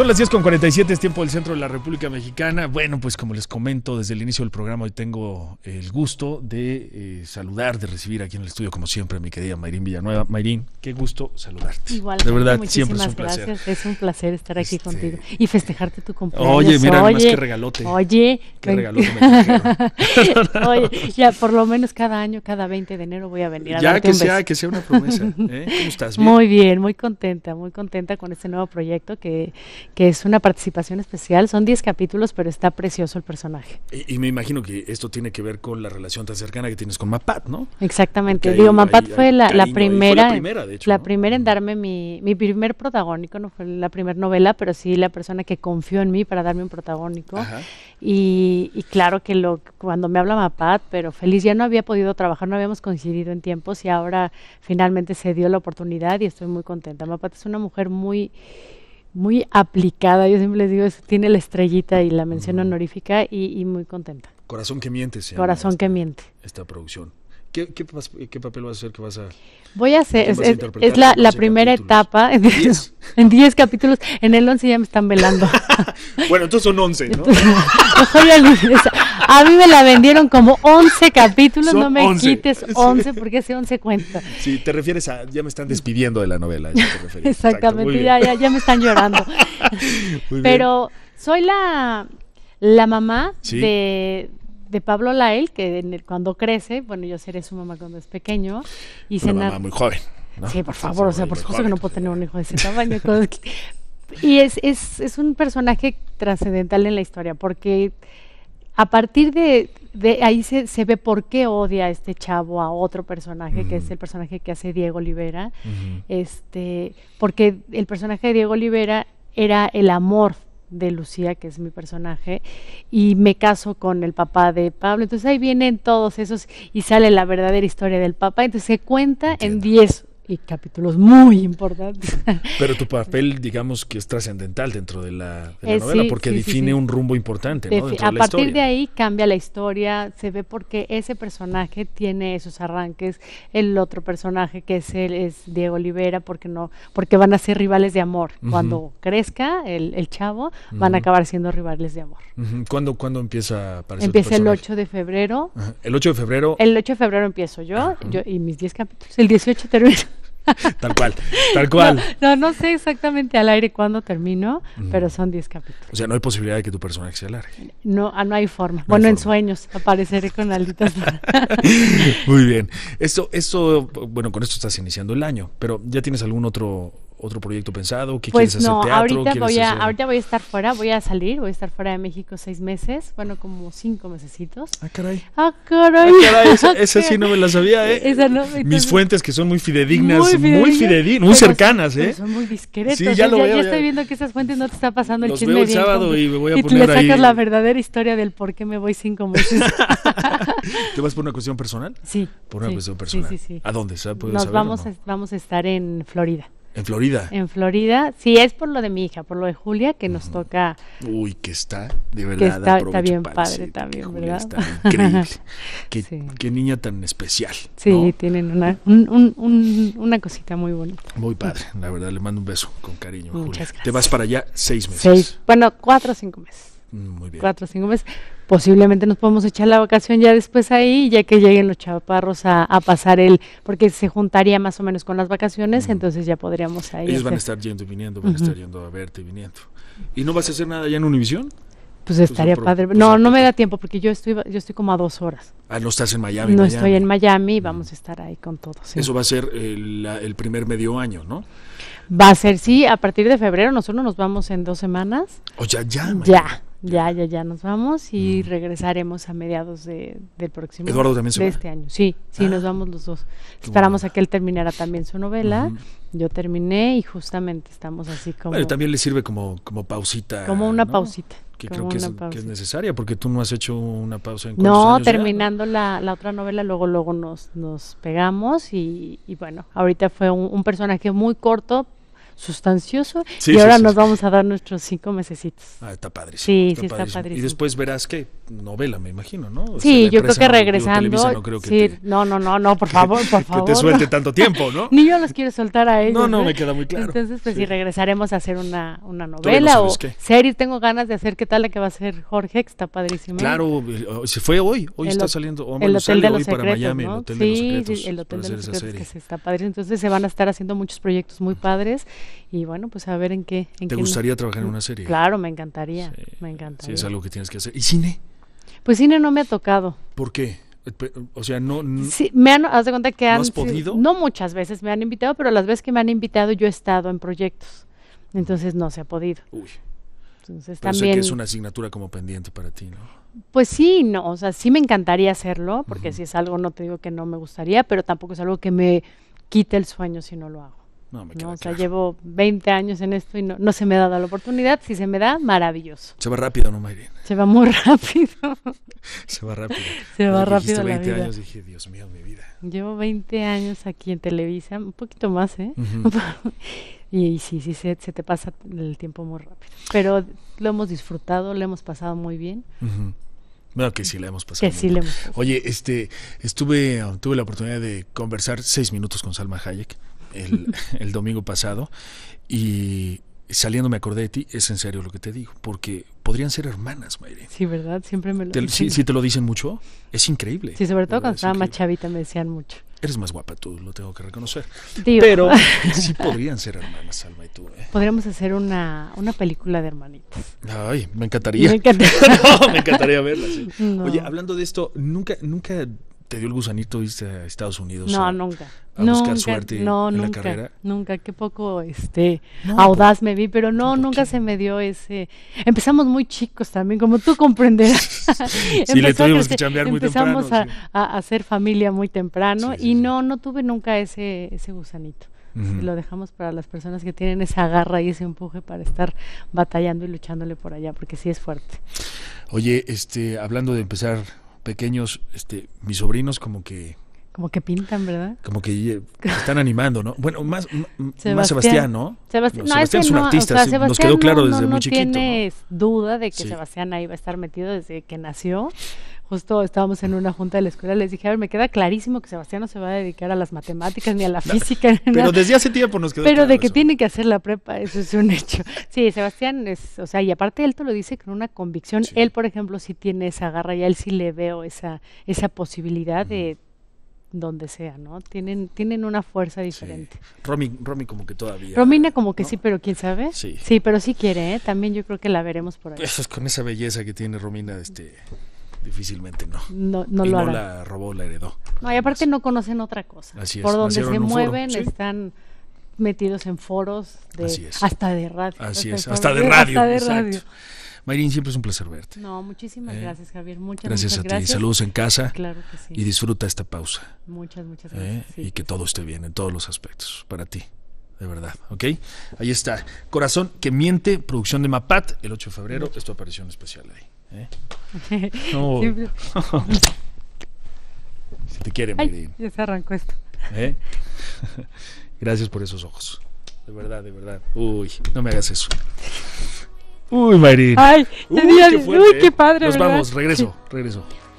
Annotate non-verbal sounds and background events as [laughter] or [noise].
Son las 10.47, es tiempo del centro de la República Mexicana. Bueno, pues como les comento, desde el inicio del programa hoy tengo el gusto de eh, saludar, de recibir aquí en el estudio, como siempre, a mi querida Mayrín Villanueva. Mayrín, qué gusto saludarte. de verdad, siempre es un placer. Es un placer estar aquí este, contigo y festejarte tu cumpleaños. Oye, mira, más qué regalote. Oye, qué regalote me [laughs] Oye, ya por lo menos cada año, cada 20 de enero voy a venir a Ya que sea, que sea una promesa. ¿eh? ¿Cómo estás? [laughs] Muy bien, muy contenta, muy contenta con este nuevo proyecto que que es una participación especial. Son 10 capítulos, pero está precioso el personaje. Y, me imagino que esto tiene que ver con la relación tan cercana que tienes con Mapat, ¿no? Exactamente. Digo, Mapat fue, la, primera, la, primera, en mm. darme mi, mi primer protagónico, no fue la primera novela, pero sí la persona que confió en mí para darme un protagónico. Y, claro que lo cuando me habla Mapat, pero feliz ya no había podido trabajar, no habíamos coincidido en tiempos y ahora finalmente se dio la oportunidad y estoy muy contenta. Mapat es una mujer muy muy aplicada. Yo siempre les digo, tiene la estrellita y la mención honorífica y, muy contenta. Corazón que miente, Corazón que miente. Esta producción. ¿Qué, papel vas a hacer? vas a, Voy a hacer, es, la, primera etapa [laughs] en 10 capítulos. En el 11 ya me están velando. [laughs] bueno, entonces son 11, ¿no? [laughs] A mí me la vendieron como 11 capítulos, no me quites 11 porque ese 11 cuenta. Sí, te refieres a, ya me están despidiendo de la novela. Te Exactamente, ya, ya, ya, me están llorando. [laughs] Pero soy la, la mamá de, Pablo Lael, que cuando crece, bueno, yo seré su mamá cuando es pequeño. Y Una mamá muy joven. Sí, por favor, o sea, por supuesto que no puedo tener un hijo de ese tamaño. y es, es un personaje trascendental en la historia, porque a partir de, ahí se, ve por qué odia este chavo a otro personaje, que es el personaje que hace Diego Olivera, este, porque el personaje de Diego Olivera era el amor de Lucía, que es mi personaje, y me caso con el papá de Pablo. Entonces ahí vienen todos esos y sale la verdadera historia del papá. Entonces se cuenta en diez y capítulos muy importantes. [laughs] Pero tu papel, digamos que es trascendental dentro de la, eh, novela, porque define un rumbo importante. ¿no? a partir de ahí cambia la historia, se ve porque ese personaje tiene esos arranques, el otro personaje que es él es Diego Olivera, porque no, porque van a ser rivales de amor. Cuando crezca el, el chavo, van a acabar siendo rivales de amor. ¿Cuándo, empieza Empieza el 8 de febrero. El 8 de febrero. El 8 de febrero empiezo yo, yo y mis 10 capítulos. El 18 termino. [laughs] tal cual, tal cual. No, no, sé exactamente al aire cuándo termino, pero son 10 capítulos. O sea, no hay posibilidad de que tu personaje se alargue. No, ah, no hay forma. bueno, en sueños apareceré con alitas. [laughs] Muy bien. Esto, esto, bueno, con esto estás iniciando el año, pero ¿ya tienes algún otro otro proyecto pensado? ¿Qué pues quieres hacer? ¿Teatro? Ahorita, voy a, ahorita voy a estar fuera, voy a salir, voy a estar fuera de México seis meses, bueno, como cinco mesecitos. Ah, caray. Ah, caray. Ah, caray esa, [laughs] sí no me la sabía, ¿eh? Esa no, Mis fuentes que son muy fidedignas, muy fidedignas, muy, cercanas, ¿eh? Son muy discretas. Sí, ya, lo veo, ya, estoy viendo que esas fuentes no te está pasando el Los chisme. Veo el sábado y me voy a y poner tú le sacas la verdadera historia del por qué me voy cinco meses. [laughs] ¿Te vas por una cuestión personal? Sí. Por una cuestión personal. Sí, sí, sí. ¿A dónde? sabes saber, vamos, vamos a estar en Florida. En Florida. En Florida. Sí, es por lo de mi hija, por lo de Julia, que nos toca. Uy, que está, de verdad. Que está, bien padre también, ¿verdad? Está increíble. [laughs] qué, niña tan especial. Sí, tienen una, una cosita muy bonita. Muy padre, la verdad. Le mando un beso con cariño, Muchas Julia. Gracias. Te vas para allá seis meses. bueno, cuatro o cinco meses. Muy bien. Cuatro o cinco meses. Posiblemente nos podemos echar la vacación ya después ahí, ya que lleguen los chaparros a, pasar el, porque se juntaría más o menos con las vacaciones, entonces ya podríamos ahí. Ellos van a estar yendo y viniendo, van a estar yendo a verte y viniendo. ¿Y no vas a hacer nada ya en Univisión? Pues estaría padre. no, no me da tiempo porque yo estoy, yo estoy como a dos horas. Ah, no estás en Miami. No estoy en Miami vamos a estar ahí con todos. Eso va a ser el, primer medio año, ¿no? Va a ser, sí, a partir de febrero nosotros nos vamos en dos semanas. O ya, ya. Ya. Ya, ya, ya nos vamos y mm. regresaremos a mediados de, del próximo Eduardo también se de este año. Sí, sí, nos ah, vamos los dos. Esperamos a que él terminara también su novela. Yo terminé y justamente estamos así como. Bueno, también le sirve como, como pausita. Como una pausita. Que creo que es, necesaria, porque tú no has hecho una pausa en No, terminando la, otra novela, luego, luego nos, nos pegamos y, bueno, ahorita fue un personaje muy corto, sustancioso y ahora nos vamos a dar nuestros cinco mesecitos. Ah, está padrísimo. Sí, está sí, está padrísimo. Y después verás que novela, me imagino, ¿no? sí, yo creo que regresando. no, no, no, no, por favor, por favor. [laughs] Que te suelte tanto tiempo, ¿no? [laughs] Ni yo los quiero soltar a ellos. No, no, ¿eh? me queda muy claro. Entonces, pues sí, regresaremos a hacer una, una novela o serie. Tengo ganas de hacer qué tal la que va a ser Jorge, que está padrísimo. Claro, eh, se fue hoy, hoy está saliendo. el hotel de los secretos, Miami, el hotel de los secretos. Sí, el hotel de los secretos que está padrísimo. Entonces se van a estar haciendo muchos proyectos muy padres y bueno, pues a ver en qué. ¿Te gustaría trabajar en una serie? Claro, me encantaría, me encantaría. Sí, es algo que tienes que hacer. ¿Y cine? Pues cine no me ha tocado. ¿Por qué? O sea, no. Sí, me de cuenta que han. has podido? No muchas veces me han invitado, pero las veces que me han invitado yo he estado en proyectos. Entonces no se ha podido. Uy. Entonces pero también. Sé que es una asignatura como pendiente para ti, ¿no? Pues sí, no. O sea, sí me encantaría hacerlo, porque si es algo, no te digo que no me gustaría, pero tampoco es algo que me quite el sueño si no lo hago. No, me o sea, llevo 20 años en esto y no, se me ha dado la oportunidad. Si se me da, maravilloso. Se va rápido, ¿no, Mayrin? Se va muy [laughs] rápido. se va rápido. Se va rápido. Llevo 20 años dije, Dios mío, mi vida. Llevo 20 años aquí en Televisa, un poquito más, ¿eh? [laughs] y, sí, sí, se, te pasa el tiempo muy rápido. Pero lo hemos disfrutado, lo hemos pasado muy bien. Bueno, que sí la hemos pasado. Oye, este, estuve, tuve la oportunidad de conversar seis minutos con Salma Hayek [laughs] el, domingo pasado y saliendo me acordé de ti, es en serio lo que te digo, porque podrían ser hermanas, Mayre. Sí, ¿verdad? Siempre me lo dicen. Si, te lo dicen mucho, es increíble. Sí, sobre todo cuando estaba más chavita me decían mucho. Eres más guapa tú, lo tengo que reconocer. Pero [laughs] sí podrían ser hermanas, Alma y tú. ¿eh? Podríamos hacer una, una película de hermanitas. Ay, me encantaría. Me encantaría, [laughs] me encantaría verla. [laughs] Oye, hablando de esto, nunca, nunca te dio el gusanito viste a Estados Unidos? No, nunca. A buscar suerte no, en nunca, carrera. Nunca, qué poco este audaz me vi, pero no, nunca se me dio ese. Empezamos muy chicos también, como tú comprenderás. [laughs] sí, le tuvimos que este, cambiar muy temprano. Empezamos a, hacer familia muy temprano y no, no tuve nunca ese, ese gusanito. Lo dejamos para las personas que tienen esa garra y ese empuje para estar batallando y luchándole por allá, porque sí es fuerte. Oye, este, hablando de empezar pequeños, este, mis sobrinos como que... Como que pintan, ¿verdad? Como que están animando, ¿no? Bueno, más, Sebastián, más Sebastián ¿no? Sebastián es un artista, nos quedó claro desde muy chiquito. No tienes duda de que Sebastián ahí va a estar metido desde que nació justo estábamos en una junta de la escuela, les dije, a ver, me queda clarísimo que Sebastián no se va a dedicar a las matemáticas ni a la [laughs] física. pero desde hace tiempo nos quedó Pero de que tiene que hacer la prepa, eso es un [laughs] hecho. Sí, Sebastián es, o sea, y aparte él te lo dice con una convicción. Él, por ejemplo, sí tiene esa garra y a él sí le veo esa, esa posibilidad de donde sea, ¿no? Tienen, tienen una fuerza diferente. Romy, como que todavía. Romina como que sí, pero quién sabe. Sí. Sí, pero sí quiere, ¿eh? También yo creo que la veremos por ahí. Eso es con esa belleza que tiene Romina, este difícilmente no. No, no lo no la robó, la heredó. No, y aparte no conocen otra cosa. Por donde se mueven están metidos en foros hasta de radio. Así es, hasta de radio. siempre es un placer verte. No, muchísimas eh, gracias, Javier. Muchas gracias. a ti. Saludos en casa. Y disfruta esta pausa. Muchas, muchas eh, gracias. y que todo esté bien en todos los aspectos para ti. De verdad, ¿ok? Ahí está. Corazón que miente, producción de Mapat, el 8 de febrero. Esto apareció en especial ahí. ¿Eh? [laughs] si [laughs] te quiere, Mayrin. Ya se arrancó esto. ¿Eh? [laughs] Gracias por esos ojos. De verdad, de verdad. Uy, no me hagas eso. Uy, Mayrin. Ay, Uy, qué, ¿eh? padre. Nos vamos, regreso, regreso.